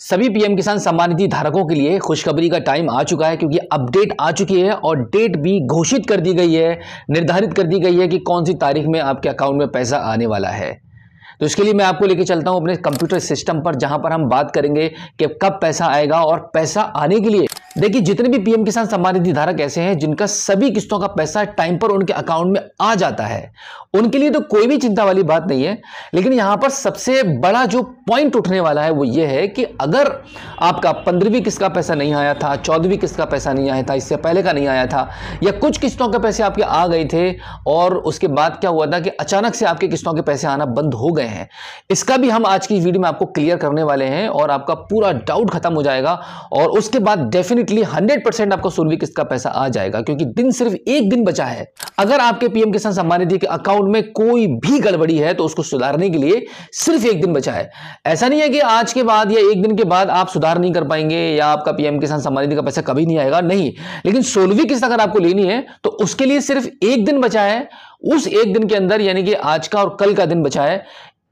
सभी पीएम किसान सम्मान निधि धारकों के लिए खुशखबरी का टाइम आ चुका है क्योंकि अपडेट आ चुकी है और डेट भी घोषित कर दी गई है निर्धारित कर दी गई है कि कौन सी तारीख में आपके अकाउंट में पैसा आने वाला है तो इसके लिए मैं आपको लेके चलता हूं अपने कंप्यूटर सिस्टम पर जहां पर हम बात करेंगे कि कब पैसा आएगा और पैसा आने के लिए देखिए जितने भी पीएम किसान सम्मान निधि धारक ऐसे हैं जिनका सभी किस्तों का पैसा टाइम पर उनके अकाउंट में आ जाता है उनके लिए तो कोई भी चिंता वाली बात नहीं है लेकिन यहां पर सबसे बड़ा जो पॉइंट उठने वाला है वो ये है कि अगर आपका पंद्रहवीं किस्त का पैसा नहीं आया था चौदहवीं किस्त का पैसा नहीं आया था इससे पहले का नहीं आया था या कुछ किस्तों के पैसे आपके आ गए थे और उसके बाद क्या हुआ था कि अचानक से आपके किस्तों के पैसे आना बंद हो गए हैं इसका भी हम आज की वीडियो में आपको क्लियर करने वाले हैं और आपका पूरा डाउट खत्म हो जाएगा और उसके बाद डेफिनेट डेफिनेटली हंड्रेड परसेंट आपको सोलवी किस्त का पैसा आ जाएगा क्योंकि दिन सिर्फ एक दिन बचा है अगर आपके पीएम किसान सम्मान निधि के अकाउंट में कोई भी गड़बड़ी है तो उसको सुधारने के लिए सिर्फ एक दिन बचा है ऐसा नहीं है कि आज के बाद या एक दिन के बाद आप सुधार नहीं कर पाएंगे या आपका पीएम किसान सम्मान निधि का पैसा कभी नहीं आएगा नहीं लेकिन सोलवी किस्त अगर आपको लेनी है तो उसके लिए सिर्फ एक दिन बचा है उस एक दिन के अंदर यानी कि आज का और कल का दिन बचा है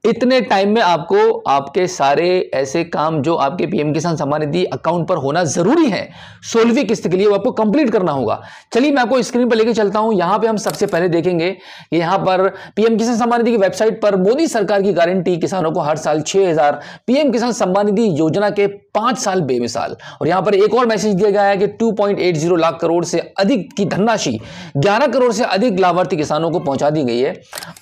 इतने टाइम में आपको आपके सारे ऐसे काम जो आपके पीएम किसान सम्मान निधि अकाउंट पर होना जरूरी है सोलहवीं किस्त के लिए वो आपको कंप्लीट करना होगा चलिए मैं आपको स्क्रीन पर लेकर चलता हूं यहां पे हम सबसे पहले देखेंगे यहां पर पीएम किसान सम्मान निधि की वेबसाइट पर मोदी सरकार की गारंटी किसानों को हर साल छह पीएम किसान सम्मान निधि योजना के पांच साल बेमिसाल और यहां पर एक और मैसेज दिया गया है कि टू लाख करोड़ से अधिक की धनराशि ग्यारह करोड़ से अधिक लाभार्थी किसानों को पहुंचा दी गई है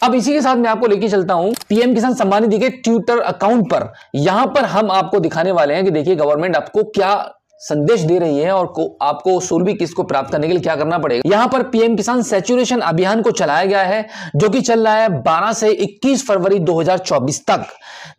अब इसी के साथ मैं आपको लेके चलता हूं पीएम किसान किसान सम्मान निधि ट्विटर अकाउंट पर यहां पर हम आपको दिखाने वाले हैं कि देखिए गवर्नमेंट आपको क्या संदेश दे रही है और को, आपको सोलहवीं किस्त को प्राप्त करने के लिए क्या करना पड़ेगा यहां पर पीएम किसान सेचुरेशन अभियान को चलाया गया है जो कि चल रहा है 12 से 21 फरवरी 2024 तक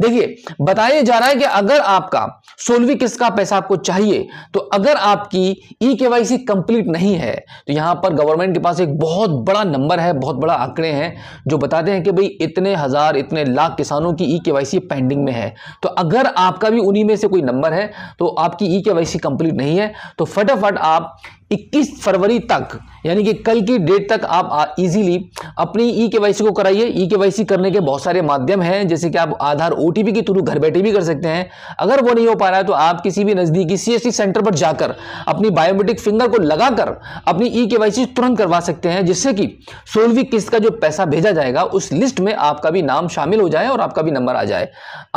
देखिए बताया जा रहा है कि अगर आपका सोलवी किस्त का पैसा आपको चाहिए तो अगर आपकी ई केवाईसी कंप्लीट नहीं है तो यहां पर गवर्नमेंट के पास एक बहुत बड़ा नंबर है बहुत बड़ा आंकड़े हैं जो बताते हैं कि भाई इतने हजार इतने लाख किसानों की ई के पेंडिंग में है तो अगर आपका भी उन्हीं में से कोई नंबर है तो आपकी ई के कंप्लीट नहीं है तो फटाफट आप 21 फरवरी तक यानी कि कल की डेट तक आप इजीली अपनी ई e के को कराइए ई e के करने के बहुत सारे माध्यम हैं जैसे कि आप आधार ओ के थ्रू घर बैठे भी कर सकते हैं अगर वो नहीं हो पा रहा है तो आप किसी भी नज़दीकी सी सेंटर पर जाकर अपनी बायोमेट्रिक फिंगर को लगाकर अपनी ई e के तुरंत करवा सकते हैं जिससे कि सोलहवीं किस्त का जो पैसा भेजा जाएगा उस लिस्ट में आपका भी नाम शामिल हो जाए और आपका भी नंबर आ जाए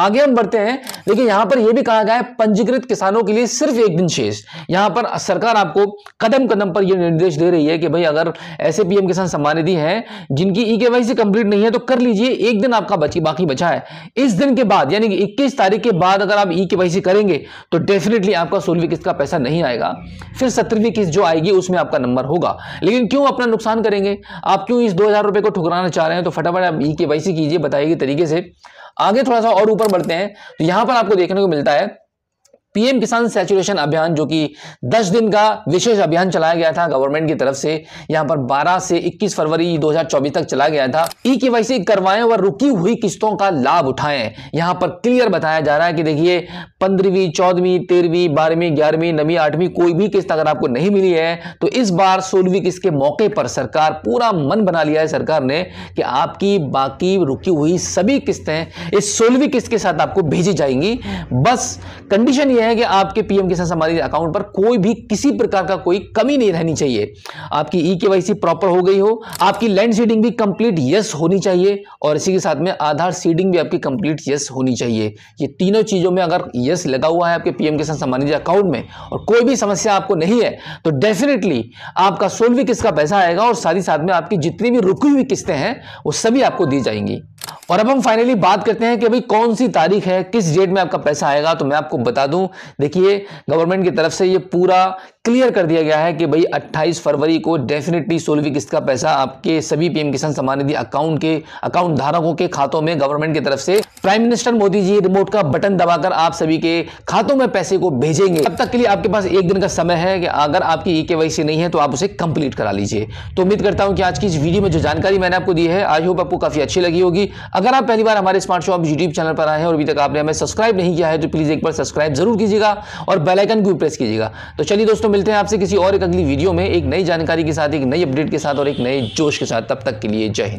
आगे हम बढ़ते हैं लेकिन यहाँ पर यह भी कहा गया है पंजीकृत किसानों के लिए सिर्फ एक दिन शेष यहाँ पर सरकार आपको कदम कदम पर यह निर्देश दे रही है कि भाई अगर ऐसे पीएम किसान सम्मान निधि है जिनकी ई के कंप्लीट नहीं है तो कर लीजिए एक दिन आपका बची बाकी बचा है इस दिन के बाद यानी कि इक्कीस तारीख के बाद अगर आप ई e के करेंगे तो डेफिनेटली आपका सोलहवीं किस्त का पैसा नहीं आएगा फिर सत्रहवीं किस्त जो आएगी उसमें आपका नंबर होगा लेकिन क्यों अपना नुकसान करेंगे आप क्यों इस दो रुपए को ठुकराना चाह रहे हैं तो फटाफट आप ई e के कीजिए बताइए तरीके से आगे थोड़ा सा और ऊपर बढ़ते हैं तो यहां पर आपको देखने को मिलता है पीएम किसान सेचुरेशन अभियान जो कि 10 दिन का विशेष अभियान चलाया गया था गवर्नमेंट की तरफ से यहां पर 12 से 21 फरवरी 2024 तक चलाया गया था ई केवाईसी करवाएं और रुकी हुई किस्तों का लाभ उठाएं यहां पर क्लियर बताया जा रहा है कि देखिए पंद्रहवीं चौदहवीं तेरहवीं बारहवीं ग्यारहवीं नवी आठवीं कोई भी किस्त अगर आपको नहीं मिली है तो इस बार सोलहवीं किस्त के मौके पर सरकार पूरा मन बना लिया है सरकार ने कि आपकी बाकी रुकी हुई सभी किस्तें इस सोलहवीं किस्त के साथ आपको भेजी जाएंगी बस कंडीशन यह है हैं कि आपके पीएम किसान सम्मान निधि अकाउंट पर कोई भी किसी प्रकार का कोई कमी नहीं रहनी चाहिए आपकी ई के प्रॉपर हो गई हो आपकी लैंड सीडिंग भी कंप्लीट यस होनी चाहिए और इसी के साथ में आधार सीडिंग भी आपकी कंप्लीट यस होनी चाहिए ये तीनों चीज़ों में अगर यस लगा हुआ है आपके पीएम किसान सम्मान निधि अकाउंट में और कोई भी समस्या आपको नहीं है तो डेफिनेटली आपका सोलवी किस्त का पैसा आएगा और साथ ही साथ में आपकी जितनी भी रुकी हुई किस्तें हैं वो सभी आपको दी जाएंगी और अब हम फाइनली बात करते हैं कि अभी कौन सी तारीख है किस डेट में आपका पैसा आएगा तो मैं आपको बता दूं देखिए गवर्नमेंट की तरफ से ये पूरा क्लियर कर दिया गया है कि भाई 28 फरवरी को डेफिनेटली सोलवी किस्त का पैसा आपके सभी पीएम किसान सम्मान निधि अकाउंट के अकाउंट धारकों के खातों में गवर्नमेंट की तरफ से prime minister Modi ji remote का बटन दबाकर आप सभी के खातों में पैसे को भेजेंगे तब तक के लिए आपके पास एक दिन का समय है कि अगर आपकी ई e के नहीं है तो आप उसे कंप्लीट करा लीजिए तो उम्मीद करता हूं कि आज की इस वीडियो में जो जानकारी मैंने आपको दी है आई होप आपको काफी अच्छी लगी होगी अगर आप पहली बार हमारे स्मार्ट शॉप यूट्यूब चैनल पर आए हैं और अभी तक आपने हमें सब्सक्राइब नहीं किया है तो प्लीज एक बार सब्सक्राइब जरूर कीजिएगा और बेलाइकन को प्रेस कीजिएगा तो चलिए दोस्तों मिलते हैं आपसे किसी और एक अगली वीडियो में एक नई जानकारी के साथ एक नई अपडेट के साथ और एक नए जोश के साथ तब तक के लिए जय हिंद